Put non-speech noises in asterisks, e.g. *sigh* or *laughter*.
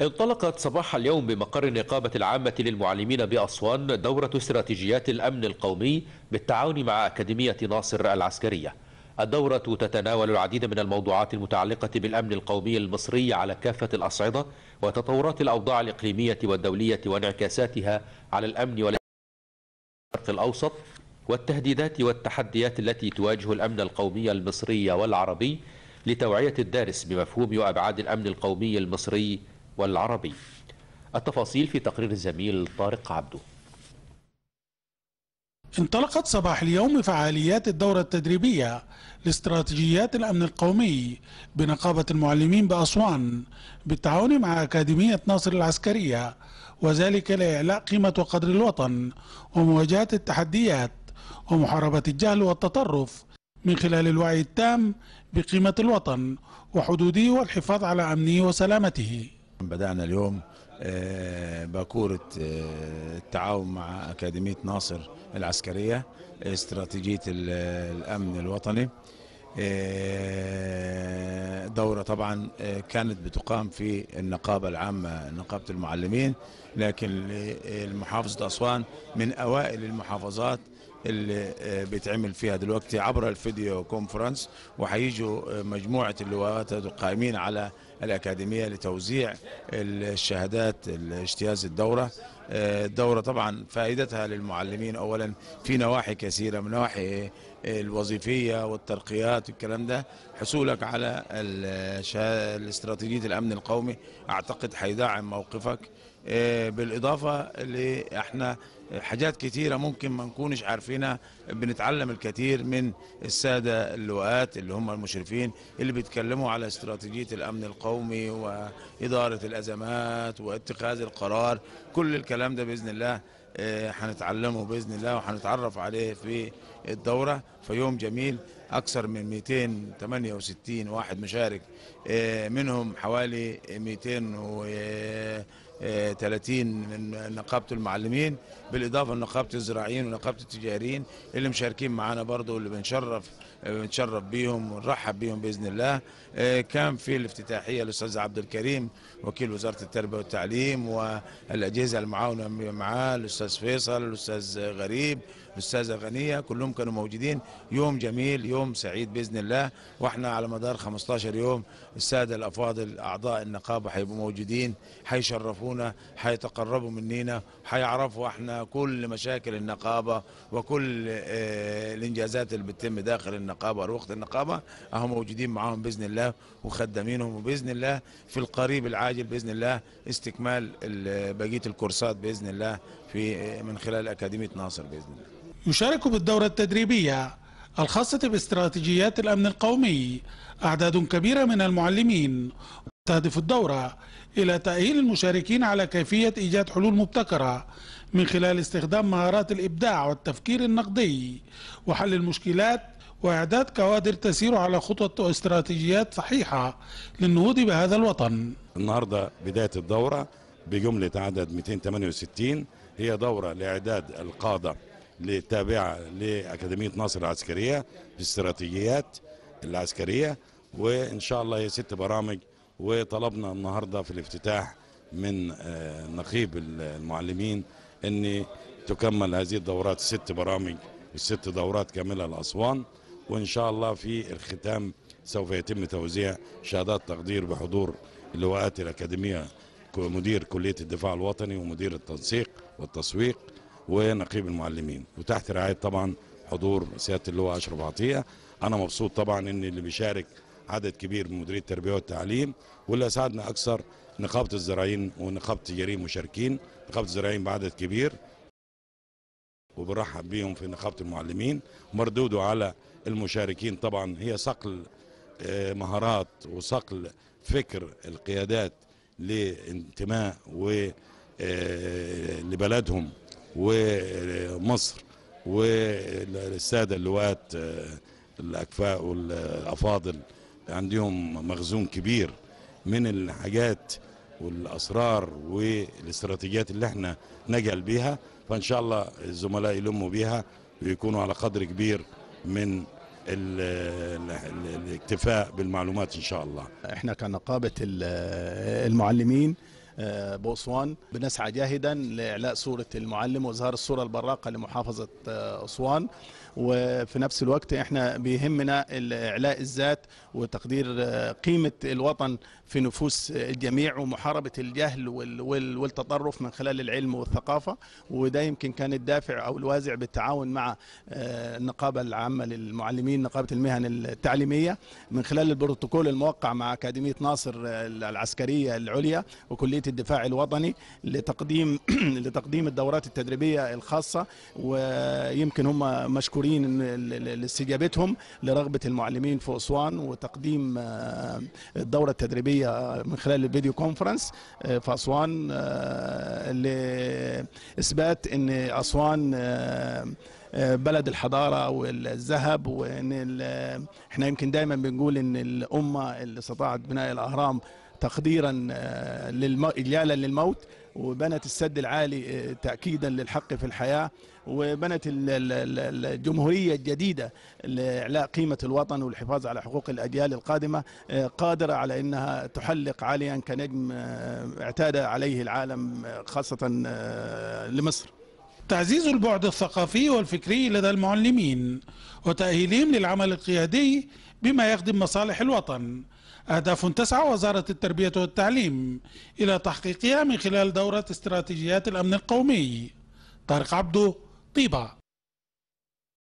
انطلقت صباح اليوم بمقر النقابة العامة للمعلمين بأسوان دورة استراتيجيات الأمن القومي بالتعاون مع أكاديمية ناصر العسكرية الدورة تتناول العديد من الموضوعات المتعلقة بالأمن القومي المصري على كافة الأصعدة وتطورات الأوضاع الإقليمية والدولية وانعكاساتها على الأمن والشرق الأوسط والتهديدات والتحديات التي تواجه الأمن القومي المصري والعربي لتوعية الدارس بمفهوم وأبعاد الأمن القومي المصري والعربي التفاصيل في تقرير الزميل طارق عبده انطلقت صباح اليوم فعاليات الدورة التدريبية لاستراتيجيات الأمن القومي بنقابة المعلمين بأسوان بالتعاون مع أكاديمية ناصر العسكرية وذلك لإعلاء قيمة وقدر الوطن ومواجهة التحديات ومحاربة الجهل والتطرف من خلال الوعي التام بقيمة الوطن وحدوده والحفاظ على أمنه وسلامته بدأنا اليوم آه، باكورة آه، التعاون مع أكاديمية ناصر العسكرية آه، استراتيجية الأمن الوطني دورة طبعا كانت بتقام في النقابة العامة نقابة المعلمين لكن المحافظة أسوان من أوائل المحافظات اللي آه، بيتعمل فيها دلوقتي عبر الفيديو كونفرنس وحيجوا آه، مجموعه اللواءات القائمين على الاكاديميه لتوزيع الشهادات الاجتياز الدوره آه، الدوره طبعا فائدتها للمعلمين اولا في نواحي كثيره من نواحي الوظيفيه والترقيات والكلام ده حصولك على الاستراتيجيه الامن القومي اعتقد حيدعم موقفك آه، بالاضافه لاحنا حاجات كتيره ممكن ما نكونش عارفينها بنتعلم الكثير من الساده اللواءات اللي هم المشرفين اللي بيتكلموا على استراتيجيه الامن القومي واداره الازمات واتخاذ القرار كل الكلام ده باذن الله آه، هنتعلمه باذن الله وهنتعرف عليه في الدوره فيوم جميل اكثر من 268 واحد مشارك آه، منهم حوالي 200 و 30 من نقابه المعلمين بالاضافه لنقابه الزراعيين ونقابه التجاريين اللي مشاركين معانا برضه واللي بنشرف نتشرف بيهم ونرحب بيهم باذن الله آه، كان في الافتتاحيه الاستاذ عبد الكريم وكيل وزاره التربيه والتعليم والاجهزه المعاونه معاه الاستاذ فيصل الاستاذ غريب الاستاذه غنيه كلهم كانوا موجودين يوم جميل يوم سعيد باذن الله واحنا على مدار 15 يوم الساده الافاضل اعضاء النقابه هيبقوا موجودين هيشرفونا هيتقربوا منينا هيعرفوا احنا كل مشاكل النقابه وكل آه، الانجازات اللي بتتم داخل النقابه النقابة ورقة النقابة هم موجودين معاهم بإذن الله وخدامينهم وبإذن الله في القريب العاجل بإذن الله استكمال بقية الكورسات بإذن الله في من خلال أكاديمية ناصر بإذن الله يشارك بالدورة التدريبية الخاصة باستراتيجيات الأمن القومي أعداد كبيرة من المعلمين تهدف الدورة إلى تأهيل المشاركين على كيفية إيجاد حلول مبتكرة من خلال استخدام مهارات الإبداع والتفكير النقدي وحل المشكلات وإعداد كوادر تسير على خطط واستراتيجيات صحيحة للنهوض بهذا الوطن النهاردة بداية الدورة بجملة عدد 268 هي دورة لإعداد القادة لتابعة لأكاديمية ناصر العسكرية في الاستراتيجيات العسكرية وإن شاء الله هي ست برامج وطلبنا النهاردة في الافتتاح من آه، نقيب المعلمين أن تكمل هذه الدورات ست برامج الست دورات كاملة لأسوان وإن شاء الله في الختام سوف يتم توزيع شهادات تقدير بحضور اللواءات الأكاديمية مدير كلية الدفاع الوطني ومدير التنسيق والتسويق ونقيب المعلمين وتحت رعاية طبعا حضور سيادة اللواء أشرف عطية أنا مبسوط طبعا إن اللي بيشارك عدد كبير من مديري التربية والتعليم واللي أسعدنا أكثر نقابة الزراعين ونقابة التجاريين مشاركين نقابة الزراعين بعدد كبير وبرحب بيهم في نقابه المعلمين مردوده على المشاركين طبعا هي صقل آه، مهارات وصقل فكر القيادات لانتماء و آه، لبلدهم ومصر والساده اللواءات آه، الاكفاء والافاضل عندهم مخزون كبير من الحاجات والاسرار والاستراتيجيات اللي احنا نجل بيها فان شاء الله الزملاء يلموا بيها ويكونوا على قدر كبير من الاكتفاء بالمعلومات ان شاء الله احنا كنقابه المعلمين آه، بأسوان بنسعى جاهدا لإعلاء صورة المعلم وإظهار الصورة البراقة لمحافظة أسوان آه، وفي نفس الوقت احنا بيهمنا إعلاء الذات وتقدير آه، قيمة الوطن في نفوس الجميع ومحاربة الجهل والتطرف من خلال العلم والثقافة وده يمكن كان الدافع أو الوازع بالتعاون مع النقابة العامة للمعلمين نقابة المهن التعليمية من خلال البروتوكول الموقع مع أكاديمية ناصر العسكرية العليا وكلية الدفاع الوطني لتقديم *clears throat* لتقديم الدورات التدريبيه الخاصه ويمكن هم مشكورين لاستجابتهم لرغبه المعلمين في اسوان وتقديم آه، الدوره التدريبيه من خلال الفيديو كونفرنس آه، في اسوان آه، لاثبات ان اسوان بلد الحضاره والذهب وان احنا يمكن دايما بنقول ان الامه اللي استطاعت بناء الاهرام تقديرا آه، إجلالا للموت وبنت السد العالي آه، تأكيدا للحق في الحياة وبنت الجمهورية الجديدة لإعلاء قيمة الوطن والحفاظ على حقوق الأجيال القادمة آه، قادرة على أنها تحلق عاليا كنجم اعتاد عليه العالم خاصة لمصر تعزيز البعد الثقافي والفكري لدى المعلمين وتأهيلهم للعمل القيادي بما يخدم مصالح الوطن أهداف تسعى وزارة التربية والتعليم إلى تحقيقها من خلال دورة استراتيجيات الأمن القومي طارق عبده طيبة